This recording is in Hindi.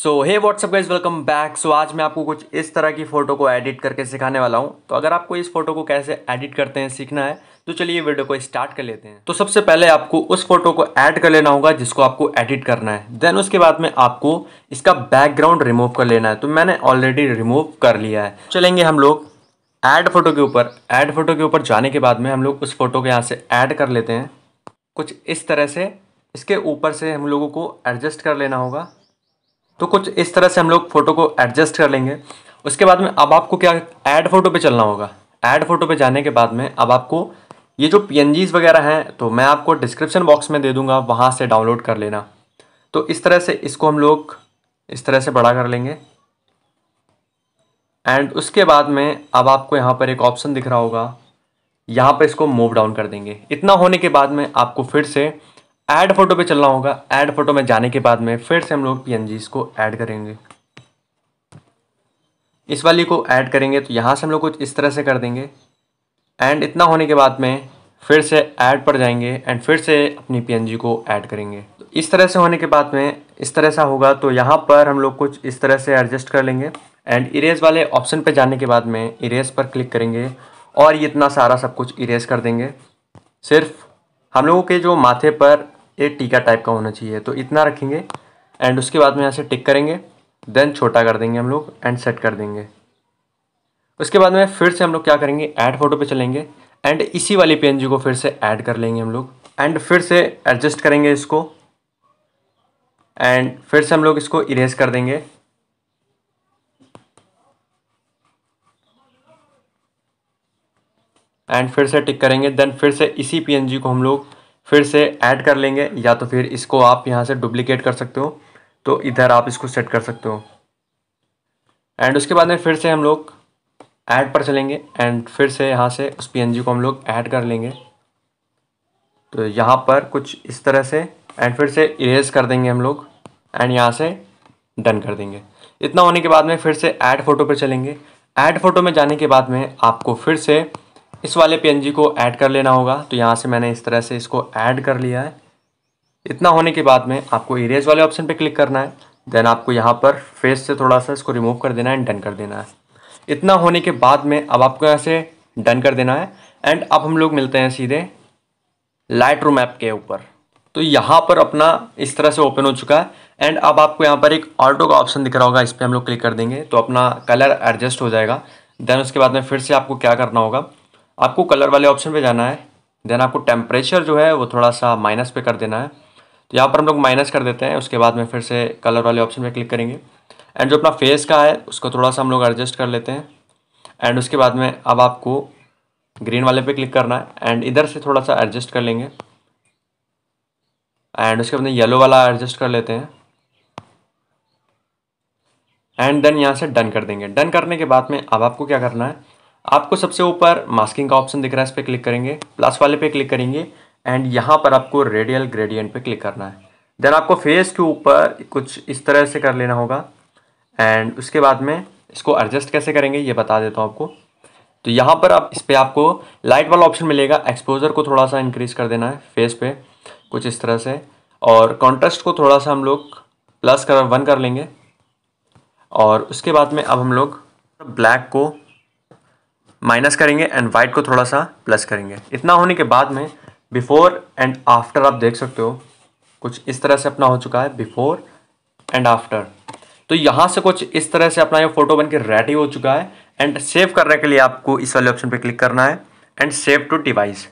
सो hey what's up guys welcome back so आज मैं आपको कुछ इस तरह की फ़ोटो को एडिट करके सिखाने वाला हूँ तो अगर आपको इस फोटो को कैसे एडिट करते हैं सीखना है तो चलिए वीडियो को स्टार्ट कर लेते हैं तो सबसे पहले आपको उस फोटो को ऐड कर लेना होगा जिसको आपको एडिट करना है देन उसके बाद में आपको इसका बैकग्राउंड रिमूव कर लेना है तो मैंने ऑलरेडी रिमूव कर लिया है चलेंगे हम लोग ऐड फोटो के ऊपर ऐड फोटो के ऊपर जाने के बाद में हम लोग उस फोटो को यहाँ से ऐड कर लेते हैं कुछ इस तरह से इसके ऊपर से हम लोगों को एडजस्ट कर लेना होगा तो कुछ इस तरह से हम लोग फ़ोटो को एडजस्ट कर लेंगे उसके बाद में अब आपको क्या ऐड फ़ोटो पे चलना होगा ऐड फ़ोटो पे जाने के बाद में अब आपको ये जो पी वगैरह हैं तो मैं आपको डिस्क्रिप्शन बॉक्स में दे दूंगा वहाँ से डाउनलोड कर लेना तो इस तरह से इसको हम लोग इस तरह से बड़ा कर लेंगे एंड उसके बाद में अब आपको यहाँ पर एक ऑप्शन दिख रहा होगा यहाँ पर इसको मूव डाउन कर देंगे इतना होने के बाद में आपको फिर से ऐड फोटो पे चलना होगा ऐड फोटो में जाने के बाद में फिर से हम लोग पी को ऐड करेंगे इस वाली को ऐड करेंगे तो यहाँ से हम लोग कुछ इस तरह से कर देंगे एंड इतना होने के बाद में फिर से ऐड पर जाएंगे एंड फिर से अपनी पी को ऐड करेंगे तो इस तरह से होने के बाद में इस तरह सा होगा तो यहाँ पर हम लोग कुछ इस तरह से एडजस्ट कर लेंगे एंड इरेज वाले ऑप्शन पर जाने के बाद में इरेज पर क्लिक करेंगे और इतना सारा सब कुछ इरेज कर देंगे सिर्फ हम लोगों के जो माथे पर एक टीका टाइप का होना चाहिए तो इतना रखेंगे एंड उसके बाद में यहाँ से टिक करेंगे देन छोटा कर देंगे हम लोग एंड सेट कर देंगे उसके बाद में फिर से हम लोग क्या करेंगे ऐड फोटो पे चलेंगे एंड इसी वाली पी को फिर से ऐड कर लेंगे हम लोग एंड फिर से एडजस्ट करेंगे इसको एंड फिर से हम लोग इसको इरेज कर देंगे एंड फिर से टिक करेंगे देन फिर से इसी पी को हम लोग फिर से ऐड कर लेंगे या तो फिर इसको आप यहाँ से डुप्लीकेट कर सकते हो तो इधर आप इसको सेट कर सकते हो एंड उसके बाद में फिर से हम लोग ऐड पर चलेंगे एंड फिर से यहाँ से उस पी को हम लोग ऐड कर लेंगे तो यहाँ पर कुछ इस तरह से एंड फिर से इरेज कर देंगे हम लोग एंड यहाँ से डन कर देंगे इतना होने के बाद में फिर से ऐड फ़ोटो पर चलेंगे ऐड फ़ोटो में जाने के बाद में आपको फिर से इस वाले पी को ऐड कर लेना होगा तो यहाँ से मैंने इस तरह से इसको ऐड कर लिया है इतना होने के बाद में आपको इरेज वाले ऑप्शन पे क्लिक करना है देन आपको यहाँ पर फेस से थोड़ा सा इसको रिमूव कर देना है एंड डन कर देना है इतना होने के बाद में अब आपको यहाँ से डन कर देना है एंड अब हम लोग मिलते हैं सीधे लाइट रूम ऐप के ऊपर तो यहाँ पर अपना इस तरह से ओपन हो चुका है एंड अब आपको यहाँ पर एक ऑल्टो का ऑप्शन दिख रहा होगा इस पर हम लोग क्लिक कर देंगे तो अपना कलर एडजस्ट हो जाएगा देन उसके बाद में फिर से आपको क्या करना होगा आपको कलर वाले ऑप्शन पे जाना है देन आपको टेम्परेचर जो है वो थोड़ा सा माइनस पे कर देना है तो यहाँ पर हम लोग माइनस कर देते हैं उसके बाद में फिर से कलर वाले ऑप्शन पे क्लिक करेंगे एंड जो अपना फेस का है उसको थोड़ा सा हम लोग एडजस्ट कर लेते हैं एंड उसके बाद में अब आपको ग्रीन वाले पे क्लिक करना है एंड इधर से थोड़ा सा एडजस्ट कर लेंगे एंड उसके बाद में येलो वाला एडजस्ट कर लेते हैं एंड देन यहाँ से डन कर देंगे डन करने के बाद में अब आपको क्या करना है आपको सबसे ऊपर मास्किंग का ऑप्शन दिख रहा है इस पर क्लिक करेंगे प्लस वाले पे क्लिक करेंगे एंड यहाँ पर आपको रेडियल ग्रेडियंट पे क्लिक करना है देन आपको फेस के ऊपर कुछ इस तरह से कर लेना होगा एंड उसके बाद में इसको एडजस्ट कैसे करेंगे ये बता देता हूँ आपको तो यहाँ पर आप इस पर आपको लाइट वाला ऑप्शन मिलेगा एक्सपोजर को थोड़ा सा इंक्रीज़ कर देना है फेस पे कुछ इस तरह से और कॉन्ट्रास्ट को थोड़ा सा हम लोग प्लस कर वन कर लेंगे और उसके बाद में अब हम लोग ब्लैक को माइनस करेंगे एंड वाइट को थोड़ा सा प्लस करेंगे इतना होने के बाद में बिफोर एंड आफ्टर आप देख सकते हो कुछ इस तरह से अपना हो चुका है बिफोर एंड आफ्टर तो यहाँ से कुछ इस तरह से अपना ये फोटो बन के रेडी हो चुका है एंड सेव करने के लिए आपको इस वाले ऑप्शन पर क्लिक करना है एंड सेव टू डिवाइस